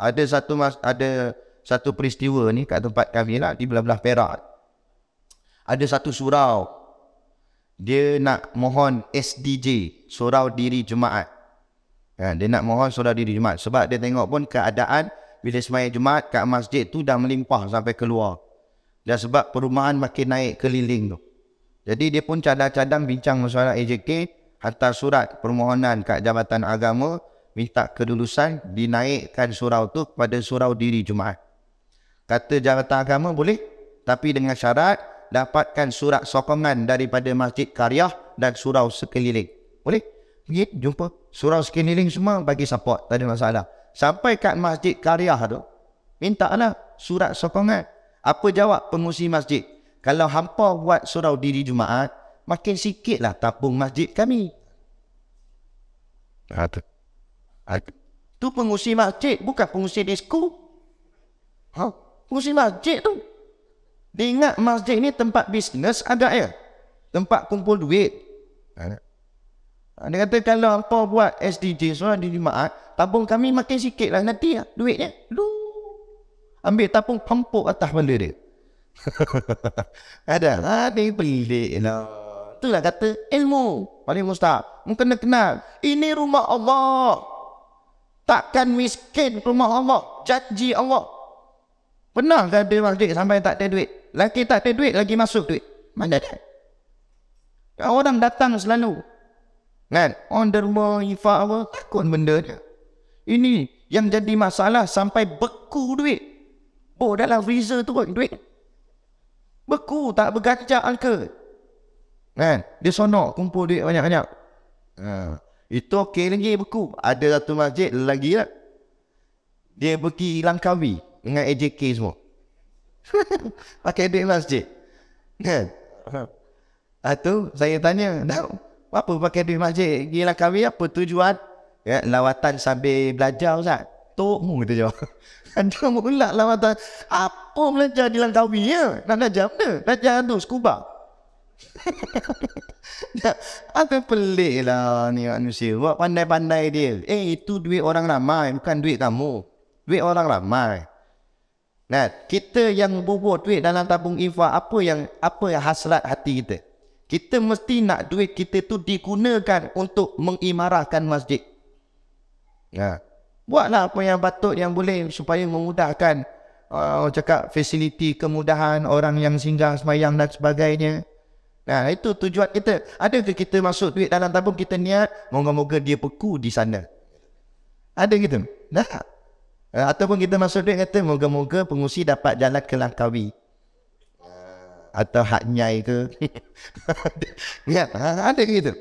ada satu mas, ada satu peristiwa ni kat tempat kami lah di belah-belah Perak. Ada satu surau dia nak mohon SDJ, surau diri jemaat. Ya, ha, dia nak mohon surau diri jemaat sebab dia tengok pun keadaan bila semayang jemaat kat masjid tu dah melimpah sampai keluar. Dan sebab perumahan makin naik keliling tu. Jadi dia pun cadang-cadang bincang masalah AJK hantar surat permohonan kat Jabatan Agama minta kedulusan, dinaikkan surau tu kepada surau diri Jumaat. Kata jawatan agama boleh tapi dengan syarat dapatkan surat sokongan daripada masjid karyah dan surau sekeliling. Boleh? Pergi jumpa surau sekeliling semua bagi support. Tak ada masalah. Sampai kat masjid karyah tu. Minta lah surat sokongan. Apa jawab pengusi masjid? Kalau hampa buat surau diri Jumaat, makin sikit lah tabung masjid kami. Ha, tu. Tu pengusi masjid bukan pengusi disko. Ha? Huh? masjid tu. Dia ingat masjid ni tempat bisnes ada ya. Tempat kumpul duit. Ha, ha, dia kata kalau apa buat SDG seorang di jemaah, tabung kami makin sikit lah nanti ya, duitnya. Lu. Ambil tabung pampuk atas benda dia. ada lah ni pelik lah. Itulah kata ilmu. Paling mustahab. Mungkin kena kenal. Ini rumah Allah takkan miskin rumah Allah janji Allah pernah kan dia masjid sampai tak ada duit lagi tak ada duit lagi masuk duit mana dah orang datang selalu kan on derma ifa apa takut benda dia ini yang jadi masalah sampai beku duit oh dalam freezer tu kot duit beku tak berganjak ke kan dia sonok kumpul duit banyak-banyak ha -banyak. uh. Itu okey lagi beku. Ada satu masjid lagi lah. Dia pergi langkawi kawi dengan AJK semua. Pakai duit masjid. Kan? Atau ha, saya tanya, dah apa pakai duit masjid? Gila kami apa tujuan? Ya, lawatan sambil belajar Ustaz. Tok mu dia jawab. Ada kan mula lawatan. Apa belajar di Langkawi ya? Nak belajar mana? Belajar tu, skuba. Apa pelik lah ni manusia Buat pandai-pandai dia Eh itu duit orang ramai Bukan duit kamu Duit orang ramai Nah, kan? kita yang bubuh duit dalam tabung infak apa yang apa yang hasrat hati kita? Kita mesti nak duit kita tu digunakan untuk mengimarahkan masjid. Ya. Buatlah apa yang patut yang boleh supaya memudahkan uh, cakap fasiliti kemudahan orang yang singgah semayang dan sebagainya. Nah, itu tujuan kita. Adakah kita masuk duit dalam tabung kita niat moga-moga dia beku di sana? Ada gitu? Nah. Eh, ataupun kita masuk duit kata moga-moga pengusi dapat jalan ke Langkawi. Atau hak nyai ke. ya, ha, ada gitu.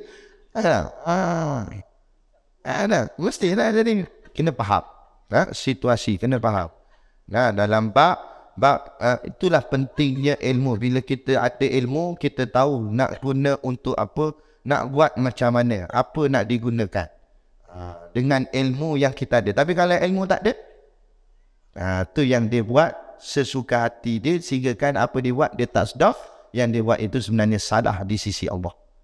Ada. Ha. Ada. Mesti lah jadi. Kena faham. Ha? Situasi kena faham. Nah, dalam bab sebab uh, itulah pentingnya ilmu. Bila kita ada ilmu, kita tahu nak guna untuk apa, nak buat macam mana, apa nak digunakan. Ha. dengan ilmu yang kita ada. Tapi kalau ilmu tak ada, uh, tu yang dia buat sesuka hati dia sehingga kan apa dia buat dia tak sedar yang dia buat itu sebenarnya salah di sisi Allah.